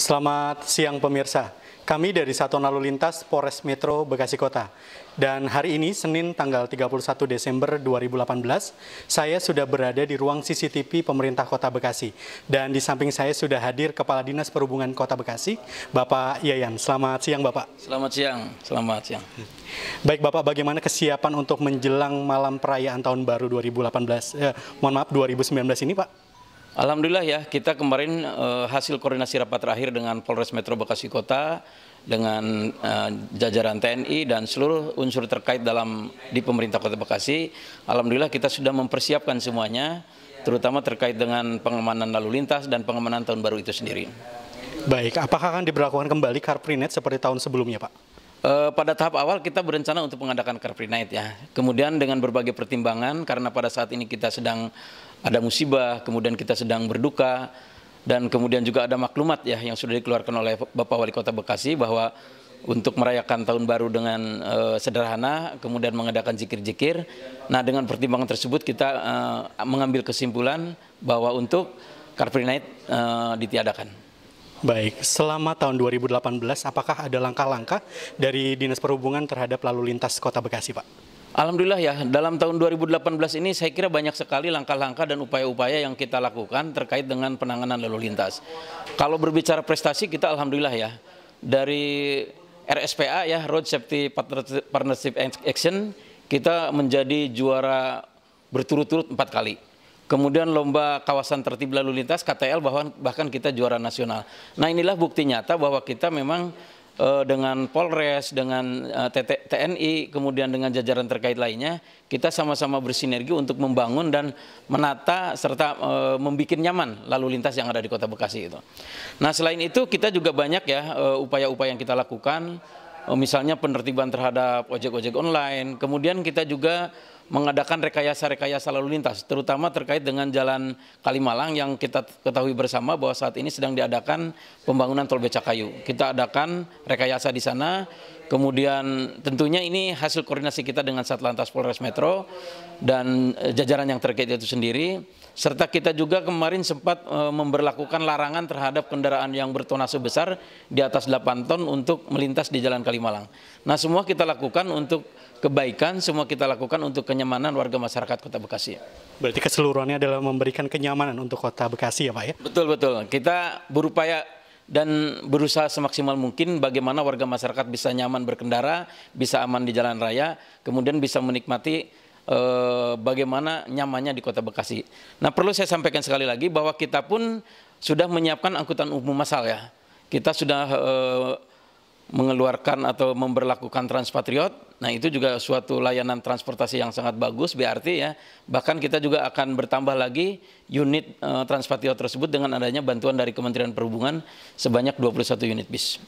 Selamat siang pemirsa. Kami dari Satuan Lalu Lintas Polres Metro Bekasi Kota. Dan hari ini Senin tanggal 31 Desember 2018, saya sudah berada di ruang CCTV Pemerintah Kota Bekasi. Dan di samping saya sudah hadir Kepala Dinas Perhubungan Kota Bekasi, Bapak Yayan. Selamat siang Bapak. Selamat siang. Selamat siang. Baik Bapak, bagaimana kesiapan untuk menjelang malam perayaan tahun baru 2018 eh, mohon maaf 2019 ini, Pak? Alhamdulillah ya, kita kemarin uh, hasil koordinasi rapat terakhir dengan Polres Metro Bekasi Kota, dengan uh, jajaran TNI dan seluruh unsur terkait dalam di pemerintah Kota Bekasi. Alhamdulillah kita sudah mempersiapkan semuanya, terutama terkait dengan pengamanan lalu lintas dan pengamanan tahun baru itu sendiri. Baik, apakah akan diberlakukan kembali Car Free Night seperti tahun sebelumnya Pak? Eh, pada tahap awal kita berencana untuk mengadakan Car Free Night ya. Kemudian dengan berbagai pertimbangan karena pada saat ini kita sedang ada musibah, kemudian kita sedang berduka, dan kemudian juga ada maklumat ya yang sudah dikeluarkan oleh Bapak Wali Kota Bekasi bahwa untuk merayakan tahun baru dengan uh, sederhana, kemudian mengadakan zikir-zikir. Nah, dengan pertimbangan tersebut kita uh, mengambil kesimpulan bahwa untuk Car Free Night uh, eh, ditiadakan. Baik, selama tahun 2018 apakah ada langkah-langkah dari Dinas Perhubungan terhadap lalu lintas Kota Bekasi, Pak? Alhamdulillah ya, dalam tahun 2018 ini saya kira banyak sekali langkah-langkah dan upaya-upaya yang kita lakukan terkait dengan penanganan lalu lintas. Kalau berbicara prestasi kita alhamdulillah ya, dari RSPA ya, Road Safety Partnership Action, kita menjadi juara berturut-turut empat kali. Kemudian lomba kawasan tertib lalu lintas KTL bahkan bahkan kita juara nasional. Nah inilah bukti nyata bahwa kita memang uh, dengan Polres, dengan uh, eh, TNI, kemudian dengan jajaran terkait lainnya, kita sama-sama bersinergi untuk membangun dan menata serta uh, eh, membuat nyaman lalu lintas yang ada di Kota Bekasi itu. Nah, selain itu kita juga banyak ya upaya-upaya yang kita lakukan, misalnya penertiban terhadap ojek-ojek online, kemudian kita juga mengadakan rekayasa-rekayasa lalu lintas, terutama terkait dengan Jalan Kalimalang yang kita ketahui bersama bahwa saat ini sedang diadakan pembangunan tol Becakayu. Kita adakan rekayasa di sana, kemudian tentunya ini hasil koordinasi kita dengan Satlantas Polres Metro dan eh, jajaran yang terkait itu sendiri, serta kita juga kemarin sempat eh, memberlakukan larangan terhadap kendaraan yang bertonase besar di atas 8 ton untuk melintas di Jalan Kalimalang. Nah semua kita lakukan untuk kebaikan semua kita lakukan untuk kenyamanan warga masyarakat Kota Bekasi. Ya. Berarti keseluruhannya adalah memberikan kenyamanan untuk Kota Bekasi ya Pak ya? Betul, betul. Kita berupaya dan berusaha semaksimal mungkin bagaimana warga masyarakat bisa nyaman berkendara, bisa aman di jalan raya, kemudian bisa menikmati eh, bagaimana nyamannya di Kota Bekasi. Nah, perlu saya sampaikan sekali lagi bahwa kita pun sudah menyiapkan angkutan umum masal ya. Kita sudah eh, mengeluarkan atau memberlakukan Transpatriot. Nah, itu juga suatu layanan transportasi yang sangat bagus BRT ya. Bahkan kita juga akan bertambah lagi unit uh, Transpatriot tersebut dengan adanya bantuan dari Kementerian Perhubungan sebanyak 21 unit bis.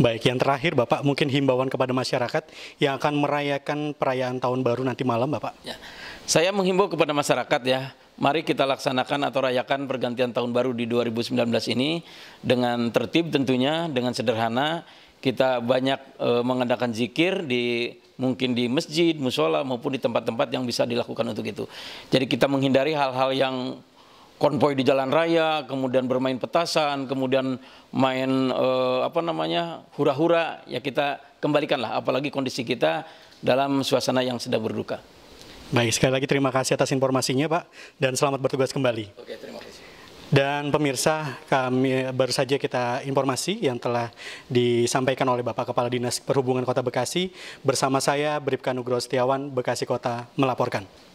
Baik, yang terakhir Bapak mungkin himbauan kepada masyarakat yang akan merayakan perayaan tahun baru nanti malam Bapak. Ya. Saya menghimbau kepada masyarakat ya, mari kita laksanakan atau rayakan pergantian tahun baru di 2019 ini dengan tertib tentunya, dengan sederhana kita banyak e, mengadakan zikir di mungkin di masjid, musola maupun di tempat-tempat yang bisa dilakukan untuk itu. Jadi kita menghindari hal-hal yang konvoy di jalan raya, kemudian bermain petasan, kemudian main e, apa namanya hura-hura ya kita kembalikanlah apalagi kondisi kita dalam suasana yang sedang berduka. Baik, sekali lagi terima kasih atas informasinya Pak dan selamat bertugas kembali. Oke, terima dan pemirsa, kami baru saja kita informasi yang telah disampaikan oleh Bapak Kepala Dinas Perhubungan Kota Bekasi bersama saya Bribka Nugroho Setiawan Bekasi Kota melaporkan.